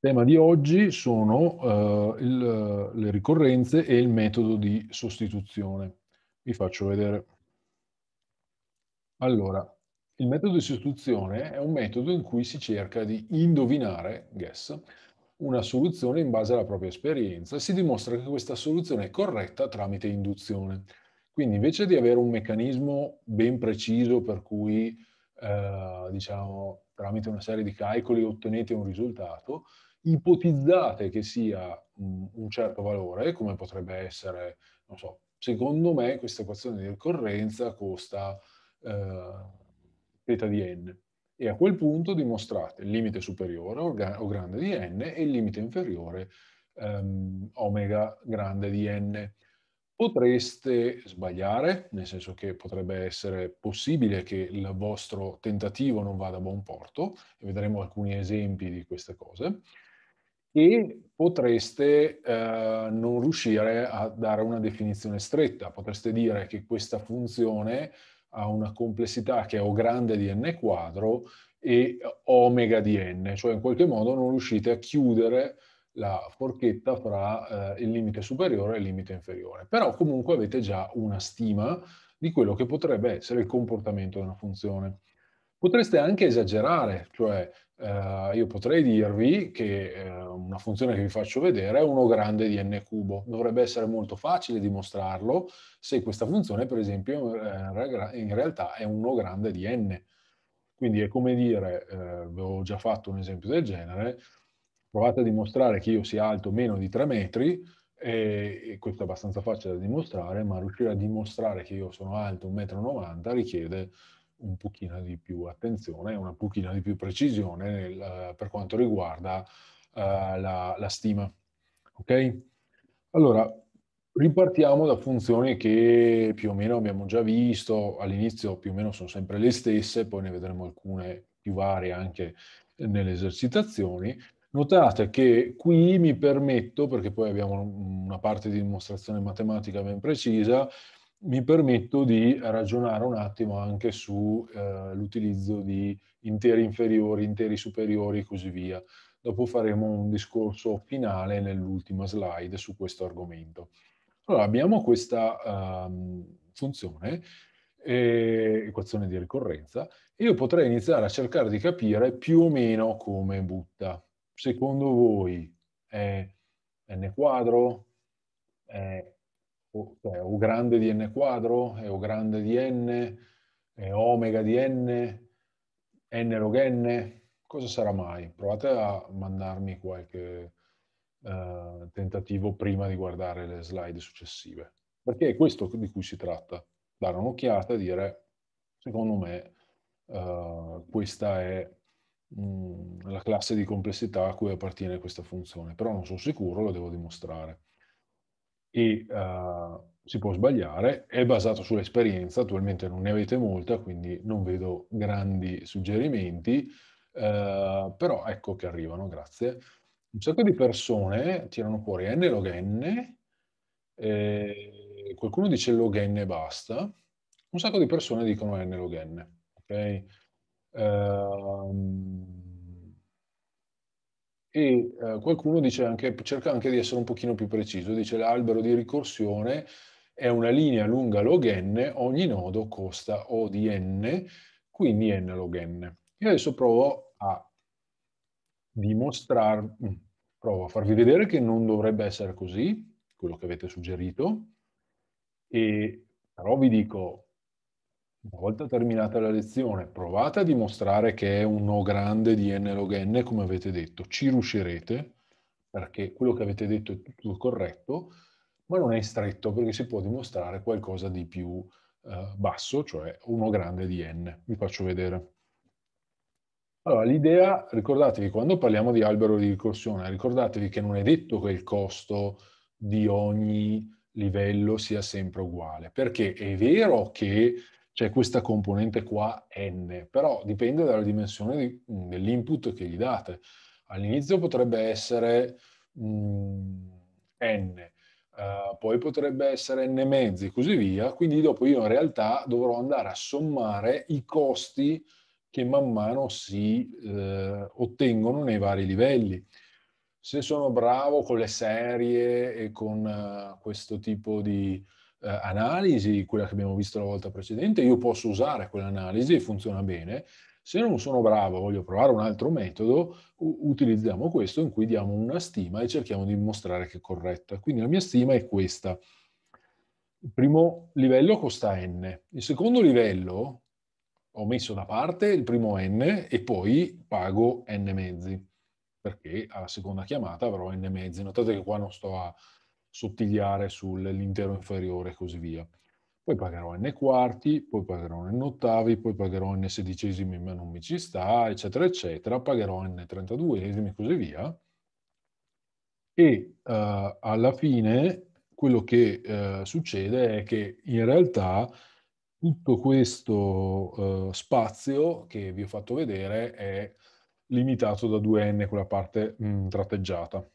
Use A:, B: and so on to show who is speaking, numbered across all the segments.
A: tema di oggi sono eh, il, le ricorrenze e il metodo di sostituzione. Vi faccio vedere. Allora, il metodo di sostituzione è un metodo in cui si cerca di indovinare, guess, una soluzione in base alla propria esperienza. e Si dimostra che questa soluzione è corretta tramite induzione. Quindi invece di avere un meccanismo ben preciso per cui, eh, diciamo, tramite una serie di calcoli ottenete un risultato, ipotizzate che sia un certo valore, come potrebbe essere, non so, secondo me questa equazione di ricorrenza costa eh, theta di n. E a quel punto dimostrate il limite superiore o grande di n e il limite inferiore ehm, omega grande di n. Potreste sbagliare, nel senso che potrebbe essere possibile che il vostro tentativo non vada a buon porto, e vedremo alcuni esempi di queste cose, e potreste eh, non riuscire a dare una definizione stretta, potreste dire che questa funzione ha una complessità che è O grande di n quadro e omega di n, cioè in qualche modo non riuscite a chiudere la forchetta fra eh, il limite superiore e il limite inferiore. Però comunque avete già una stima di quello che potrebbe essere il comportamento di una funzione. Potreste anche esagerare, cioè eh, io potrei dirvi che eh, una funzione che vi faccio vedere è uno grande di n cubo. Dovrebbe essere molto facile dimostrarlo se questa funzione, per esempio, eh, in realtà è uno grande di n. Quindi è come dire, eh, ho già fatto un esempio del genere, provate a dimostrare che io sia alto meno di 3 metri, e, e questo è abbastanza facile da dimostrare, ma riuscire a dimostrare che io sono alto 1,90 m richiede un pochino di più attenzione e una pochino di più precisione nel, eh, per quanto riguarda uh, la, la, stima. Ok? Allora, ripartiamo da funzioni che più o meno abbiamo già visto, all'inizio più o meno sono sempre le stesse, poi ne vedremo alcune più varie anche nelle esercitazioni. Notate che qui mi permetto, perché poi abbiamo una parte di dimostrazione matematica ben precisa, mi permetto di ragionare un attimo anche sull'utilizzo eh, di interi inferiori, interi superiori e così via. Dopo faremo un discorso finale nell'ultima slide su questo argomento. Allora, abbiamo questa um, funzione, eh, equazione di ricorrenza, e io potrei iniziare a cercare di capire più o meno come butta. Secondo voi è n quadro, è cioè, U grande di n quadro, è o grande di n, è omega di n, n log n, cosa sarà mai? Provate a mandarmi qualche eh, tentativo prima di guardare le slide successive, perché è questo di cui si tratta, dare un'occhiata e dire, secondo me, eh, questa è mh, mm, la classe di complessità a cui appartiene questa funzione, però non sono sicuro, lo devo dimostrare e uh, si può sbagliare, è basato sull'esperienza, attualmente non ne avete molta, quindi non vedo grandi suggerimenti, uh, però ecco che arrivano, grazie. Un sacco di persone tirano fuori n log n, eh, qualcuno dice log n e basta, un sacco di persone dicono n log n, ok? Uh, e eh, qualcuno dice anche, cerca anche di essere un pochino più preciso, dice l'albero di ricorsione è una linea lunga log n, ogni nodo costa O di n, quindi n log n. E adesso provo a dimostrare, mm, provo a farvi vedere che non dovrebbe essere così, quello che avete suggerito, e però vi dico, una volta terminata la lezione, provate a dimostrare che è un O grande di n log n, come avete detto. Ci riuscirete, perché quello che avete detto è tutto corretto, ma non è stretto, perché si può dimostrare qualcosa di più eh, basso, cioè un O grande di n. Vi faccio vedere. Allora, l'idea, ricordatevi, quando parliamo di albero di ricorsione, ricordatevi che non è detto che il costo di ogni livello sia sempre uguale, perché è vero che c'è cioè, questa componente qua n, però dipende dalla dimensione di, mm, dell'input che gli date. All'inizio potrebbe essere mh, mm, n, Uh, poi potrebbe essere n mezzi e così via, quindi dopo io in realtà dovrò andare a sommare i costi che man mano si uh, ottengono nei vari livelli. Se sono bravo con le serie e con uh, questo tipo di eh, analisi, quella che abbiamo visto la volta precedente, io posso usare quell'analisi e funziona bene. Se non sono bravo, voglio provare un altro metodo, utilizziamo questo in cui diamo una stima e cerchiamo di mostrare che è corretta. Quindi la mia stima è questa. Il primo livello costa n. Il secondo livello ho messo da parte il primo n e poi pago n mezzi, perché alla seconda chiamata avrò n mezzi. Notate che qua non sto a sottigliare sull'intero inferiore e così via. Poi pagherò n quarti, poi pagherò n ottavi, poi pagherò n sedicesimi ma non mi ci sta, eccetera, eccetera, pagherò n trentaduesimi e così via. E uh, alla fine quello che uh, succede è che in realtà tutto questo uh, spazio che vi ho fatto vedere è limitato da 2n, quella parte mh, mm, tratteggiata.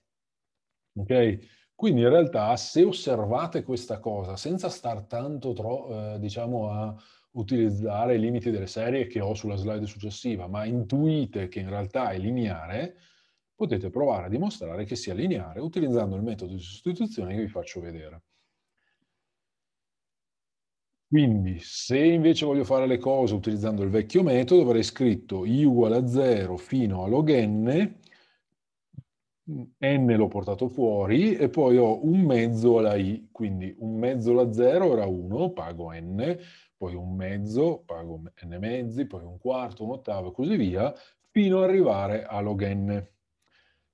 A: Ok? Quindi in realtà se osservate questa cosa senza star tanto tro- eh, diciamo a utilizzare i limiti delle serie che ho sulla slide successiva, ma intuite che in realtà è lineare, potete provare a dimostrare che sia lineare utilizzando il metodo di sostituzione che vi faccio vedere. Quindi se invece voglio fare le cose utilizzando il vecchio metodo, avrei scritto i uguale a 0 fino a log n n l'ho portato fuori e poi ho un mezzo alla i, quindi un mezzo alla 0 era 1, pago n, poi un mezzo, pago n mezzi, poi un quarto, un ottavo e così via, fino ad arrivare a log n.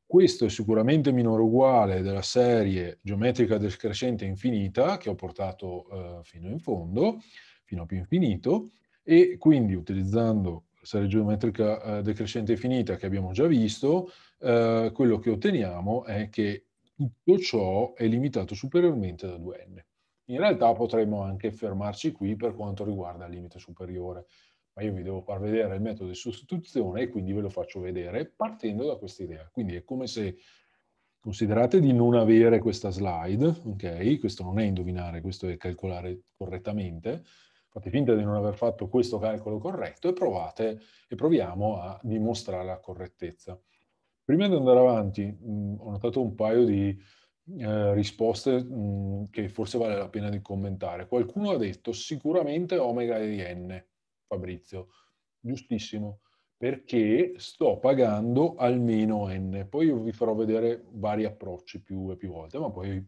A: Questo è sicuramente minore o uguale della serie geometrica descrescente infinita che ho portato eh, fino in fondo, fino a più infinito, e quindi utilizzando serie geometrica eh, decrescente finita che abbiamo già visto, eh, quello che otteniamo è che tutto ciò è limitato superiormente da 2n. In realtà potremmo anche fermarci qui per quanto riguarda il limite superiore, ma io vi devo far vedere il metodo di sostituzione e quindi ve lo faccio vedere partendo da questa idea. Quindi è come se considerate di non avere questa slide, ok? Questo non è indovinare, questo è calcolare correttamente, fate finta di non aver fatto questo calcolo corretto e provate e proviamo a dimostrare la correttezza. Prima di andare avanti, mh, ho notato un paio di eh, risposte mh, che forse vale la pena di commentare. Qualcuno ha detto sicuramente omega di n, Fabrizio, giustissimo perché sto pagando almeno n. Poi io vi farò vedere vari approcci più e più volte, ma poi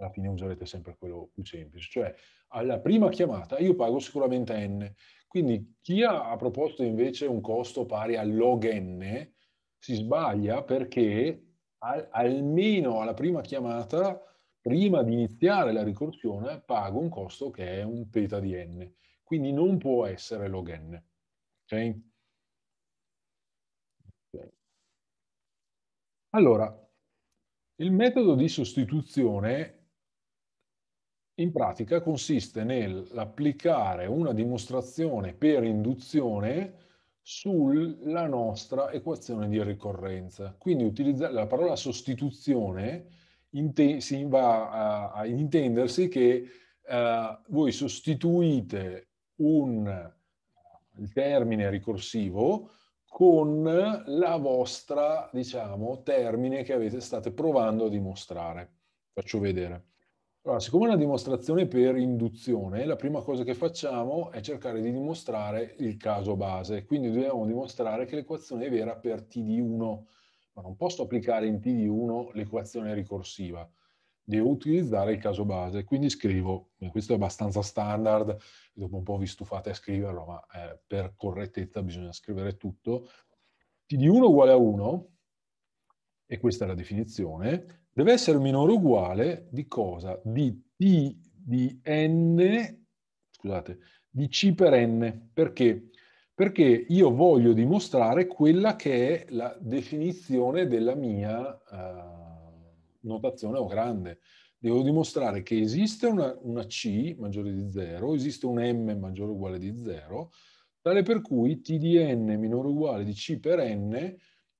A: alla fine userete sempre quello più semplice, cioè alla prima chiamata io pago sicuramente n, quindi chi ha proposto invece un costo pari a log n si sbaglia perché al, almeno alla prima chiamata, prima di iniziare la ricorsione, pago un costo che è un peta di n, quindi non può essere log n. Okay? Okay. Allora, il metodo di sostituzione in pratica consiste nell'applicare una dimostrazione per induzione sulla nostra equazione di ricorrenza. Quindi utilizzare la parola sostituzione si va a, a intendersi che eh, voi sostituite un, eh, il termine ricorsivo con la vostra, diciamo, termine che avete, state provando a dimostrare. Faccio vedere. Allora, siccome è una dimostrazione per induzione, la prima cosa che facciamo è cercare di dimostrare il caso base, quindi dobbiamo dimostrare che l'equazione è vera per t di 1, ma non posso applicare in t di 1 l'equazione ricorsiva, devo utilizzare il caso base, quindi scrivo, eh, questo è abbastanza standard, dopo un po' vi stufate a scriverlo, ma eh, per correttezza bisogna scrivere tutto, t di 1 uguale a 1, e questa è la definizione, deve essere minore o uguale di cosa? Di t di n, scusate, di c per n. Perché? Perché io voglio dimostrare quella che è la definizione della mia eh, notazione o grande. Devo dimostrare che esiste una, una c maggiore di 0, esiste un m maggiore o uguale di 0, tale per cui t di n minore o uguale di c per n,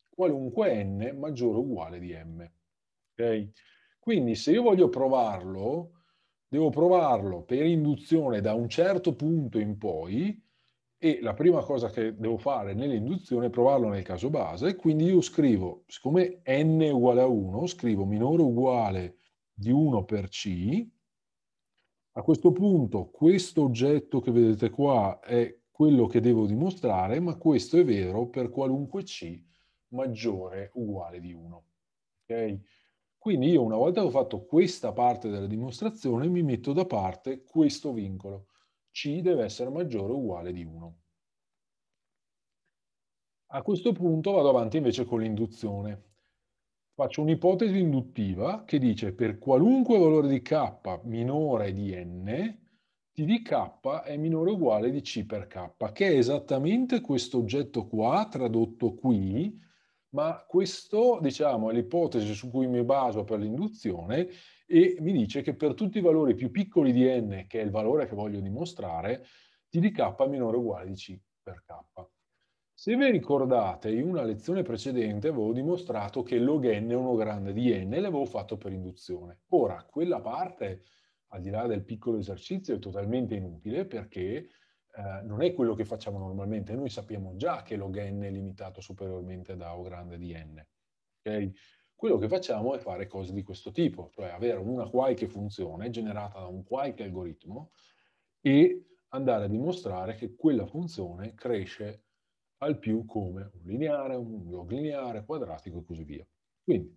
A: qualunque n maggiore o uguale di m. Okay? Quindi se io voglio provarlo, devo provarlo per induzione da un certo punto in poi e la prima cosa che devo fare nell'induzione è provarlo nel caso base, quindi io scrivo, siccome n è uguale a 1, scrivo minore uguale di 1 per c, a questo punto questo oggetto che vedete qua è quello che devo dimostrare, ma questo è vero per qualunque c maggiore o uguale di 1. Okay? Quindi io una volta che ho fatto questa parte della dimostrazione mi metto da parte questo vincolo. C deve essere maggiore o uguale di 1. A questo punto vado avanti invece con l'induzione. Faccio un'ipotesi induttiva che dice per qualunque valore di k minore di n, t di k è minore o uguale di c per k, che è esattamente questo oggetto qua, tradotto qui, ma questa diciamo, è l'ipotesi su cui mi baso per l'induzione e mi dice che per tutti i valori più piccoli di n, che è il valore che voglio dimostrare, t di k è minore o uguale di c per k. Se vi ricordate, in una lezione precedente avevo dimostrato che log n è uno grande di n e l'avevo fatto per induzione. Ora, quella parte, al di là del piccolo esercizio, è totalmente inutile perché eh, non è quello che facciamo normalmente, noi sappiamo già che log n è limitato superiormente da O grande di n. Okay? Quello che facciamo è fare cose di questo tipo, cioè avere una qualche funzione generata da un qualche algoritmo e andare a dimostrare che quella funzione cresce al più come un lineare, un log lineare, quadratico e così via. Quindi,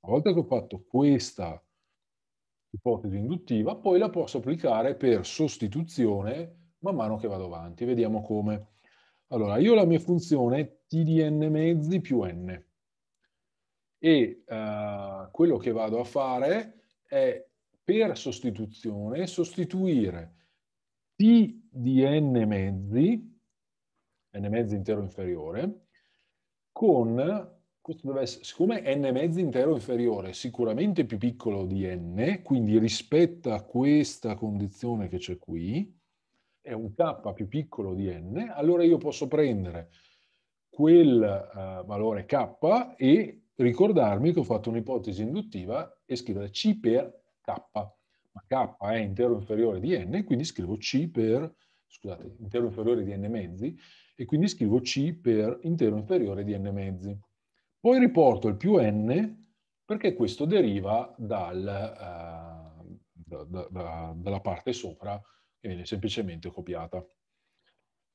A: una volta che ho fatto questa ipotesi induttiva, poi la posso applicare per sostituzione man mano che vado avanti. Vediamo come. Allora, io ho la mia funzione è t di n mezzi più n. E eh, quello che vado a fare è, per sostituzione, sostituire t di n mezzi, n mezzi intero inferiore, con essere, siccome n mezzi intero inferiore è sicuramente più piccolo di n, quindi rispetto a questa condizione che c'è qui, è un k più piccolo di n, allora io posso prendere quel uh, valore k e ricordarmi che ho fatto un'ipotesi induttiva e scrivere c per k. Ma k è intero inferiore di n, quindi scrivo c per, scusate, intero inferiore di n mezzi, e quindi scrivo c per intero inferiore di n mezzi. Poi riporto il più n perché questo deriva dal, uh, da, da, da, dalla parte sopra e viene semplicemente copiata.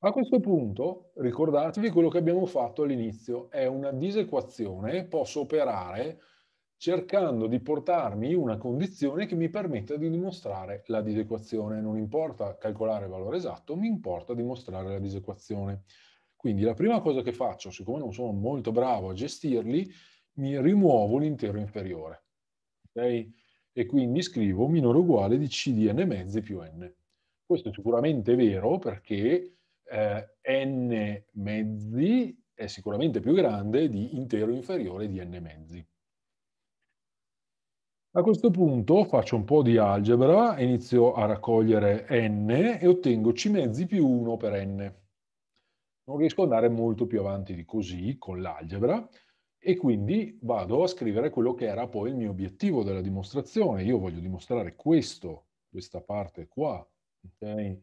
A: A questo punto ricordatevi quello che abbiamo fatto all'inizio, è una disequazione, posso operare cercando di portarmi una condizione che mi permetta di dimostrare la disequazione. Non importa calcolare il valore esatto, mi importa dimostrare la disequazione. Quindi la prima cosa che faccio, siccome non sono molto bravo a gestirli, mi rimuovo l'intero inferiore. Okay? E quindi scrivo minore uguale di cdn mezzi più n. Questo è sicuramente vero perché eh, n mezzi è sicuramente più grande di intero inferiore di n mezzi. A questo punto faccio un po' di algebra, inizio a raccogliere n e ottengo c mezzi più 1 per n. Non riesco ad andare molto più avanti di così con l'algebra e quindi vado a scrivere quello che era poi il mio obiettivo della dimostrazione. Io voglio dimostrare questo, questa parte qua, okay?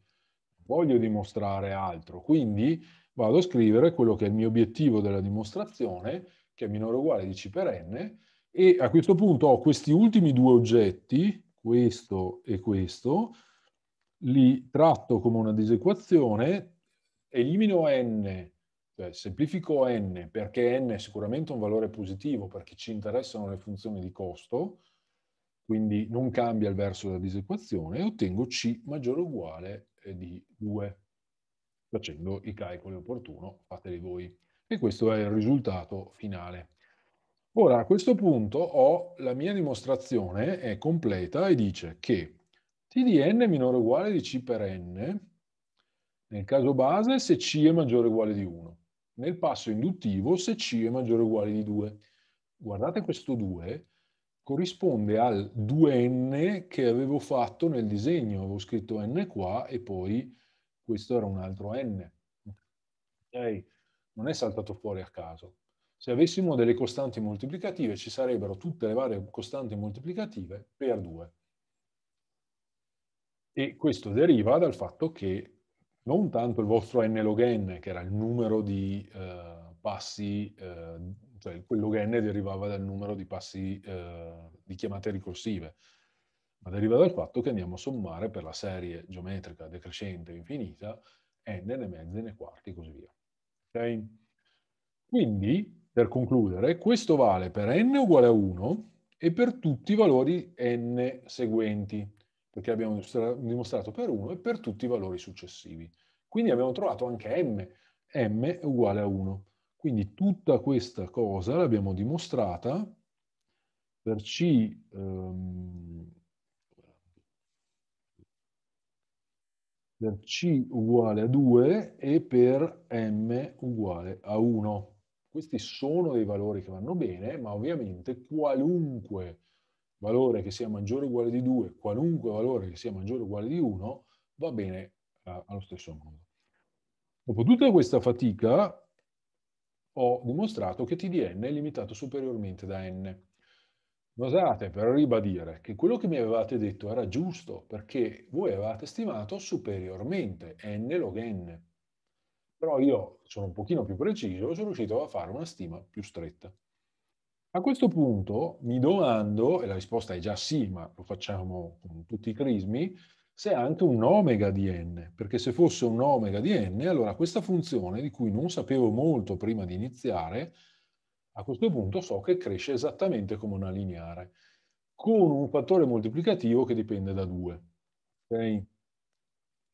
A: voglio dimostrare altro, quindi vado a scrivere quello che è il mio obiettivo della dimostrazione, che è minore o uguale di c per n, e a questo punto ho questi ultimi due oggetti, questo e questo, li tratto come una disequazione, elimino n, cioè semplifico n, perché n è sicuramente un valore positivo perché ci interessano le funzioni di costo, quindi non cambia il verso della disequazione e ottengo C maggiore o uguale eh, di 2 facendo i calcoli opportuno, fateli voi. E questo è il risultato finale. Ora, a questo punto ho la mia dimostrazione, è completa e dice che t di n è minore o uguale di c per n, nel caso base se c è maggiore o uguale di 1, nel passo induttivo se c è maggiore o uguale di 2. Guardate questo 2 corrisponde al 2n che avevo fatto nel disegno, avevo scritto n qua e poi questo era un altro n. Okay? Non è saltato fuori a caso. Se avessimo delle costanti moltiplicative ci sarebbero tutte le varie costanti moltiplicative per 2. E questo deriva dal fatto che non tanto il vostro n log n, che era il numero di eh, passi eh, cioè quello che n derivava dal numero di passi eh, di chiamate ricorsive, ma deriva dal fatto che andiamo a sommare per la serie geometrica decrescente infinita n, n mezzi, n quarti e così via. Okay? Quindi, per concludere, questo vale per n uguale a 1 e per tutti i valori n seguenti, perché abbiamo dimostrato per 1 e per tutti i valori successivi. Quindi abbiamo trovato anche m, m uguale a 1. Quindi tutta questa cosa l'abbiamo dimostrata per C um, per C uguale a 2 e per M uguale a 1. Questi sono dei valori che vanno bene, ma ovviamente qualunque valore che sia maggiore o uguale di 2, qualunque valore che sia maggiore o uguale di 1, va bene eh, allo stesso modo. Dopo tutta questa fatica, ho dimostrato che TDN è limitato superiormente da n. Notate per ribadire che quello che mi avevate detto era giusto perché voi avevate stimato superiormente n log n. Però io sono un pochino più preciso e sono riuscito a fare una stima più stretta. A questo punto mi domando, e la risposta è già sì, ma lo facciamo con tutti i crismi, se è anche un omega di n, perché se fosse un omega di n, allora questa funzione, di cui non sapevo molto prima di iniziare, a questo punto so che cresce esattamente come una lineare, con un fattore moltiplicativo che dipende da 2, okay?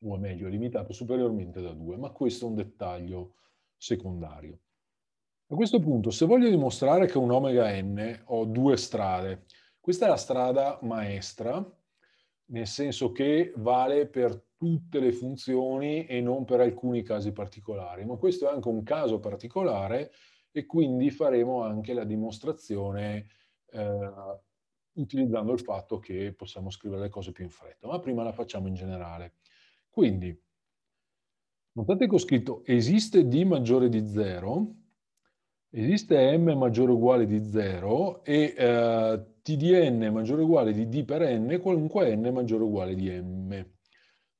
A: o meglio, è limitato superiormente da 2, ma questo è un dettaglio secondario. A questo punto, se voglio dimostrare che un omega n ho due strade, questa è la strada maestra, nel senso che vale per tutte le funzioni e non per alcuni casi particolari, ma questo è anche un caso particolare e quindi faremo anche la dimostrazione eh, utilizzando il fatto che possiamo scrivere le cose più in fretta, ma prima la facciamo in generale. Quindi, notate che ho scritto esiste D maggiore di 0, esiste M maggiore o uguale di 0 e eh, t di n maggiore o uguale di d per n qualunque n maggiore o uguale di m.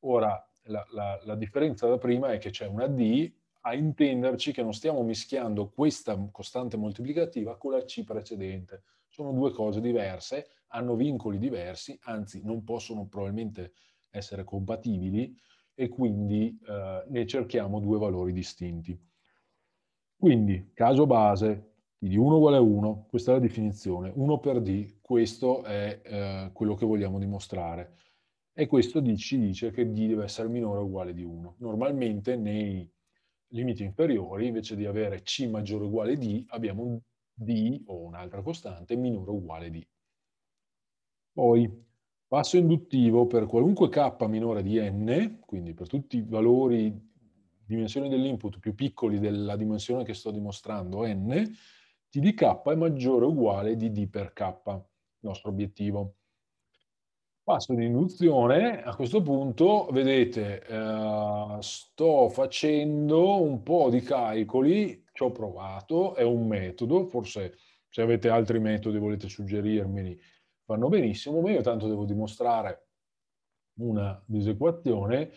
A: Ora, la, la, la differenza da prima è che c'è una d a intenderci che non stiamo mischiando questa costante moltiplicativa con la c precedente. Sono due cose diverse, hanno vincoli diversi, anzi non possono probabilmente essere compatibili e quindi eh, ne cerchiamo due valori distinti. Quindi, caso base, di 1 uguale a 1, questa è la definizione, 1 per d, questo è eh, quello che vogliamo dimostrare. E questo d ci dice che d deve essere minore o uguale di 1. Normalmente nei limiti inferiori, invece di avere c maggiore o uguale d, abbiamo d o un'altra costante minore o uguale d. Poi, passo induttivo per qualunque k minore di n, quindi per tutti i valori, dimensioni dell'input più piccoli della dimensione che sto dimostrando, n, t di k è maggiore o uguale di d per k, il nostro obiettivo. Passo di induzione, a questo punto vedete eh, sto facendo un po' di calcoli, ci ho provato, è un metodo, forse se avete altri metodi volete suggerirmeli vanno benissimo, ma io tanto devo dimostrare una disequazione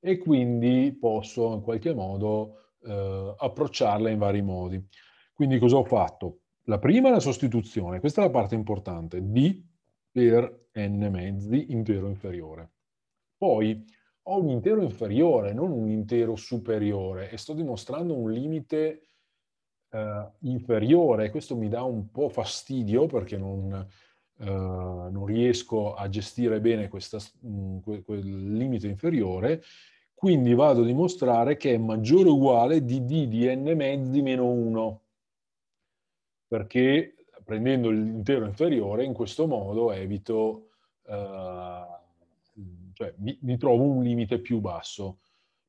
A: e quindi posso in qualche modo eh, approcciarla in vari modi. Quindi cosa ho fatto? La prima è la sostituzione, questa è la parte importante, D per n mezzi intero inferiore. Poi ho un intero inferiore, non un intero superiore, e sto dimostrando un limite eh, inferiore. Questo mi dà un po' fastidio perché non, eh, non riesco a gestire bene questa, mm, quel, quel limite inferiore. Quindi vado a dimostrare che è maggiore o uguale di d di n mezzi meno 1 perché prendendo l'intero inferiore in questo modo evito, eh, cioè mi, mi, trovo un limite più basso,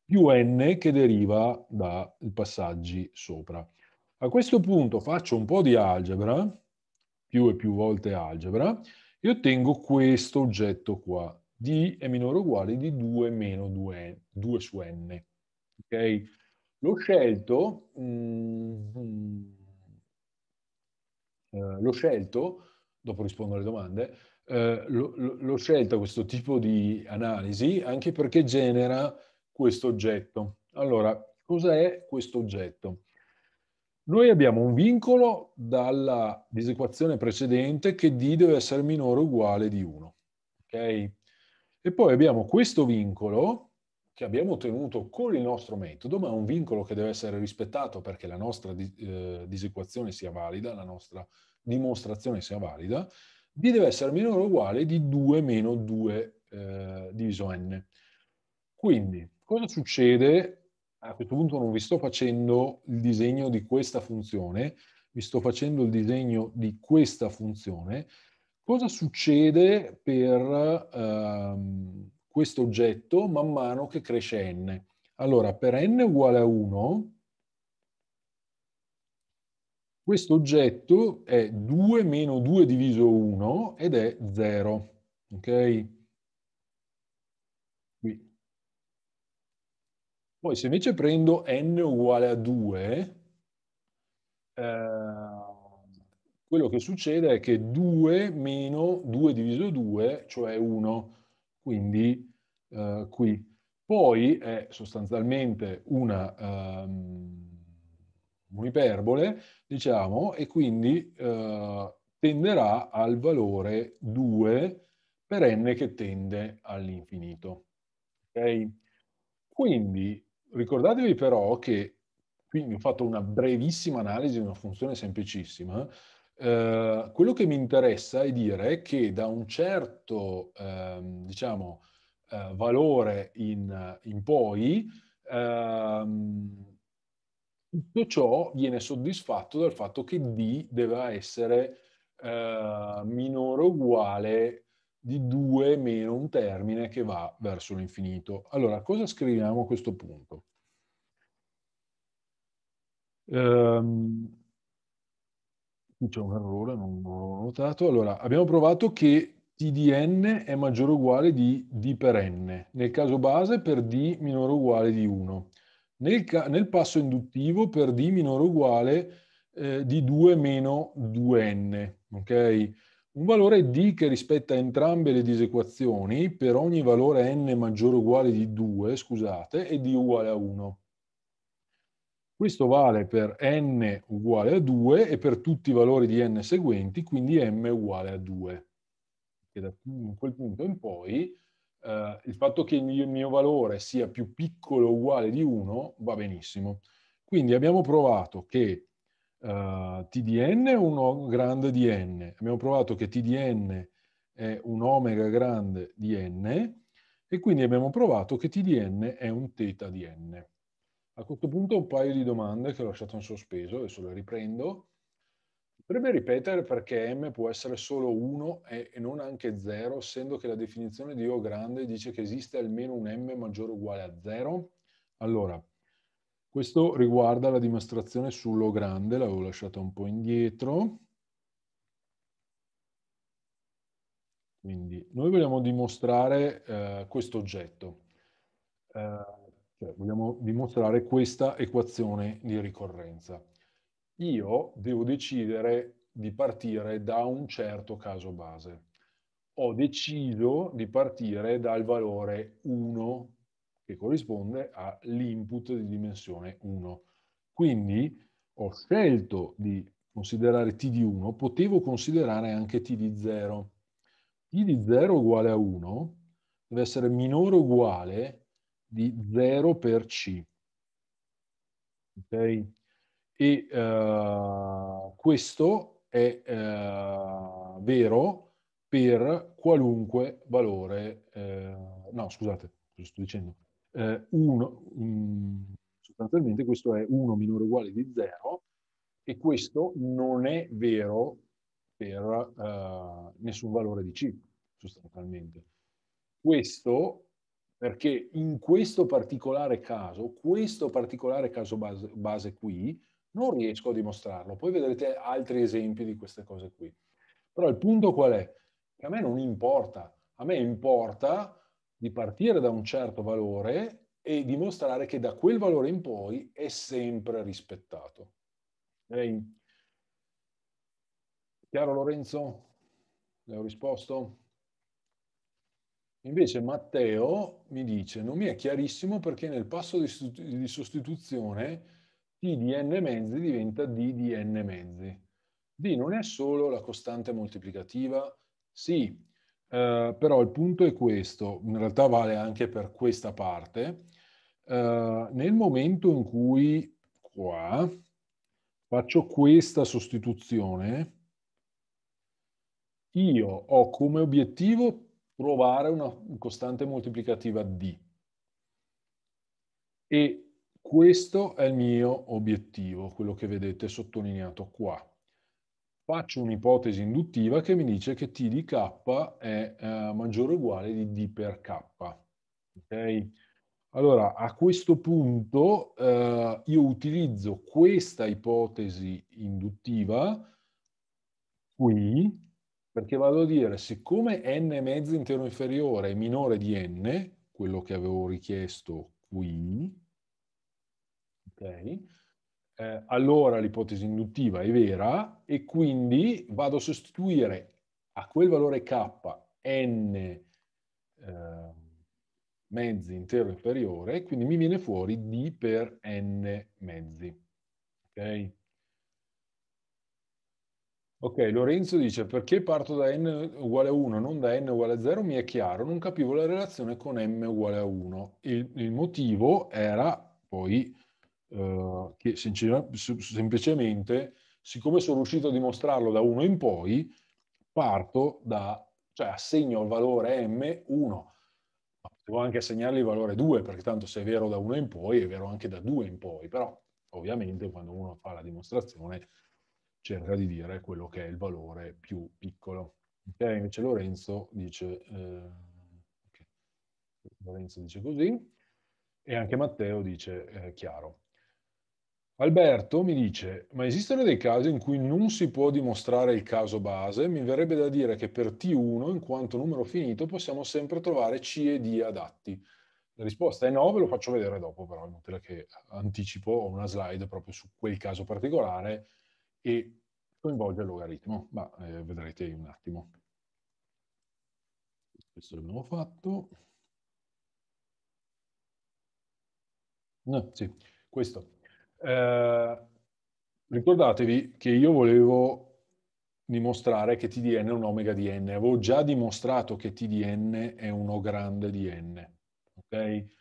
A: più n che deriva dai passaggi sopra. A questo punto faccio un po' di algebra, più e più volte algebra, e ottengo questo oggetto qua, d è minore o uguale di 2 meno 2, 2 su n. Okay? L'ho scelto... Mm, mm eh, l'ho scelto, dopo rispondo alle domande, eh, lo, l'ho scelto questo tipo di analisi anche perché genera questo oggetto. Allora, cos'è questo oggetto? Noi abbiamo un vincolo dalla disequazione precedente che d deve essere minore o uguale di 1. Okay? E poi abbiamo questo vincolo che abbiamo ottenuto con il nostro metodo, ma è un vincolo che deve essere rispettato perché la nostra eh, disequazione sia valida, la nostra dimostrazione sia valida, d deve essere minore o uguale di 2 meno 2 eh, diviso n. Quindi, cosa succede? A questo punto non vi sto facendo il disegno di questa funzione, vi sto facendo il disegno di questa funzione. Cosa succede per... Ehm, questo oggetto man mano che cresce n. Allora, per n uguale a 1, questo oggetto è 2 meno 2 diviso 1 ed è 0. Ok? Qui. Poi se invece prendo n uguale a 2, eh, quello che succede è che 2 meno 2 diviso 2, cioè 1, quindi eh, qui. Poi è sostanzialmente una... Um, un'iperbole, diciamo, e quindi eh, tenderà al valore 2 per n che tende all'infinito. Ok? Quindi ricordatevi però che, quindi ho fatto una brevissima analisi di una funzione semplicissima, eh, quello che mi interessa è dire che da un certo, ehm, diciamo, eh, valore in, in poi, ehm, tutto ciò viene soddisfatto dal fatto che D deve essere eh, minore o uguale di 2 meno un termine che va verso l'infinito. Allora, cosa scriviamo a questo punto? Um, c'è un errore, non, non l'ho notato. Allora, abbiamo provato che t di n è maggiore o uguale di D per N, nel caso base per D minore o uguale di 1. Nel, nel passo induttivo per D minore o uguale eh, di 2 meno 2N, ok? Un valore D che rispetta entrambe le disequazioni per ogni valore N maggiore o uguale di 2, scusate, è D uguale a 1. Questo vale per n uguale a 2 e per tutti i valori di n seguenti, quindi m uguale a 2. E da quel punto in poi eh, il fatto che il mio, valore sia più piccolo o uguale di 1 va benissimo. Quindi abbiamo provato che Uh, eh, TDN è 1 grande di n. Abbiamo provato che TDN è un omega grande di n e quindi abbiamo provato che TDN è un teta di n. A questo punto un paio di domande che ho lasciato in sospeso, adesso le riprendo. Potrebbe ripetere perché m può essere solo 1 e non anche 0, essendo che la definizione di O grande dice che esiste almeno un m maggiore o uguale a 0? Allora, questo riguarda la dimostrazione sull'O grande, l'avevo lasciata un po' indietro. Quindi noi vogliamo dimostrare eh, questo oggetto. Eh, cioè, vogliamo dimostrare questa equazione di ricorrenza. Io devo decidere di partire da un certo caso base. Ho deciso di partire dal valore 1 che corrisponde all'input di dimensione 1. Quindi ho scelto di considerare t di 1, potevo considerare anche t di 0. t di 0 uguale a 1 deve essere minore o uguale di 0 per C. Ok? E uh, questo è uh, vero per qualunque valore, uh, no scusate, cosa sto dicendo, uno, um, sostanzialmente questo è 1 minore o uguale di 0 e questo non è vero per nessun valore di C, sostanzialmente. Questo perché in questo particolare caso, questo particolare caso base, base qui, non riesco a dimostrarlo. Poi vedrete altri esempi di queste cose qui. Però il punto qual è? Che a me non importa. A me importa di partire da un certo valore e dimostrare che da quel valore in poi è sempre rispettato. Ehi. Chiaro Lorenzo? Le ho risposto? Invece Matteo mi dice, non mi è chiarissimo perché nel passo di sostituzione t di n mezzi diventa d di n mezzi. d non è solo la costante moltiplicativa, sì, eh, però il punto è questo, in realtà vale anche per questa parte, eh, nel momento in cui qua faccio questa sostituzione, io ho come obiettivo trovare una costante moltiplicativa D. E questo è il mio obiettivo, quello che vedete sottolineato qua. Faccio un'ipotesi induttiva che mi dice che T di K è eh, maggiore o uguale di D per K. Okay? Allora, a questo punto eh, io utilizzo questa ipotesi induttiva qui perché vado a dire, siccome n mezzo intero inferiore è minore di n, quello che avevo richiesto qui, ok? Eh, allora l'ipotesi induttiva è vera e quindi vado a sostituire a quel valore k n eh, mezzi intero inferiore, quindi mi viene fuori d per n mezzi. Okay? Ok, Lorenzo dice perché parto da n uguale a 1, non da n uguale a 0, mi è chiaro, non capivo la relazione con m uguale a 1. Il, il motivo era poi eh, che semplicemente, siccome sono riuscito a dimostrarlo da 1 in poi, parto da, cioè assegno al valore m 1, ma potevo anche assegnargli il valore 2, perché tanto se è vero da 1 in poi, è vero anche da 2 in poi, però ovviamente quando uno fa la dimostrazione cerca di dire quello che è il valore più piccolo. Mm. Ok, Invece Lorenzo dice, eh, okay. Lorenzo dice così e anche Matteo dice eh, chiaro. Alberto mi dice, ma esistono dei casi in cui non si può dimostrare il caso base? Mi verrebbe da dire che per T1, in quanto numero finito, possiamo sempre trovare C e D adatti. La risposta è no, ve lo faccio vedere dopo però, è inutile che anticipo, ho una slide proprio su quel caso particolare e coinvolge il logaritmo, ma eh, vedrete in un attimo. Questo l'abbiamo fatto. No, sì, questo. Eh, ricordatevi che io volevo dimostrare che TDN è un omega di n. Avevo già dimostrato che TDN è uno grande di n. Okay?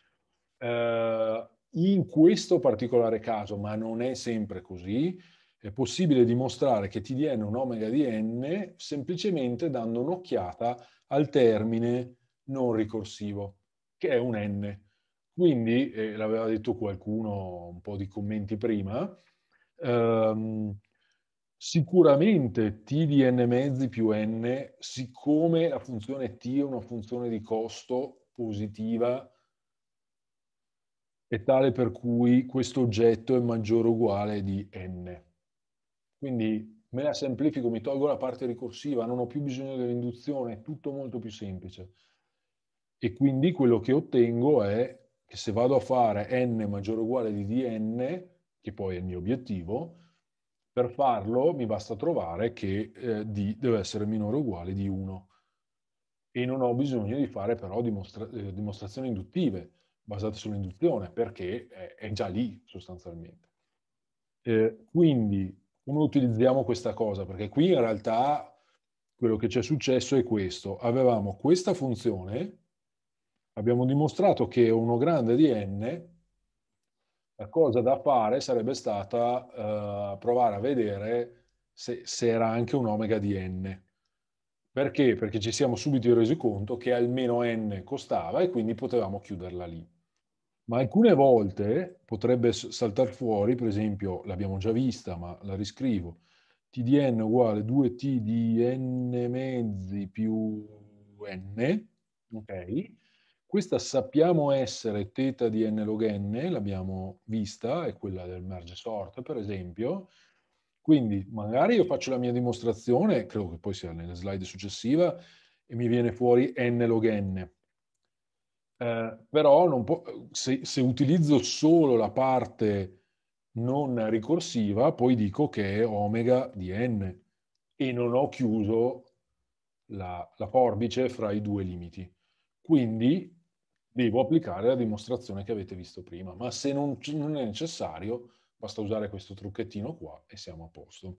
A: Eh, in questo particolare caso, ma non è sempre così, è possibile dimostrare che TDN è un omega di n semplicemente dando un'occhiata al termine non ricorsivo, che è un n. Quindi, eh, l'aveva detto qualcuno un po' di commenti prima, ehm, sicuramente t di n mezzi più n, siccome la funzione t è una funzione di costo positiva, è tale per cui questo oggetto è maggiore o uguale di n. Quindi me la semplifico, mi tolgo la parte ricorsiva, non ho più bisogno dell'induzione, è tutto molto più semplice. E quindi quello che ottengo è che se vado a fare n maggiore o uguale di dn, che poi è il mio obiettivo, per farlo mi basta trovare che eh, d deve essere minore o uguale di 1 e non ho bisogno di fare però dimostra eh, dimostrazioni induttive basate sull'induzione perché è, è, già lì sostanzialmente. Eh, quindi come utilizziamo questa cosa, perché qui in realtà quello che ci è successo è questo. Avevamo questa funzione, abbiamo dimostrato che uno grande di n, la cosa da fare sarebbe stata eh, provare a vedere se, se era anche un omega di n. Perché? Perché ci siamo subito resi conto che almeno n costava e quindi potevamo chiuderla lì ma alcune volte potrebbe saltare fuori, per esempio, l'abbiamo già vista, ma la riscrivo, tdn uguale 2t di n mezzi più n, ok? Questa sappiamo essere teta di n log n, l'abbiamo vista, è quella del merge sort, per esempio. Quindi magari io faccio la mia dimostrazione, credo che poi sia nella slide successiva, e mi viene fuori n log n eh, però può, se, se, utilizzo solo la parte non ricorsiva, poi dico che è omega di n e non ho chiuso la, la forbice fra i due limiti. Quindi devo applicare la dimostrazione che avete visto prima, ma se non, non è necessario, basta usare questo trucchettino qua e siamo a posto.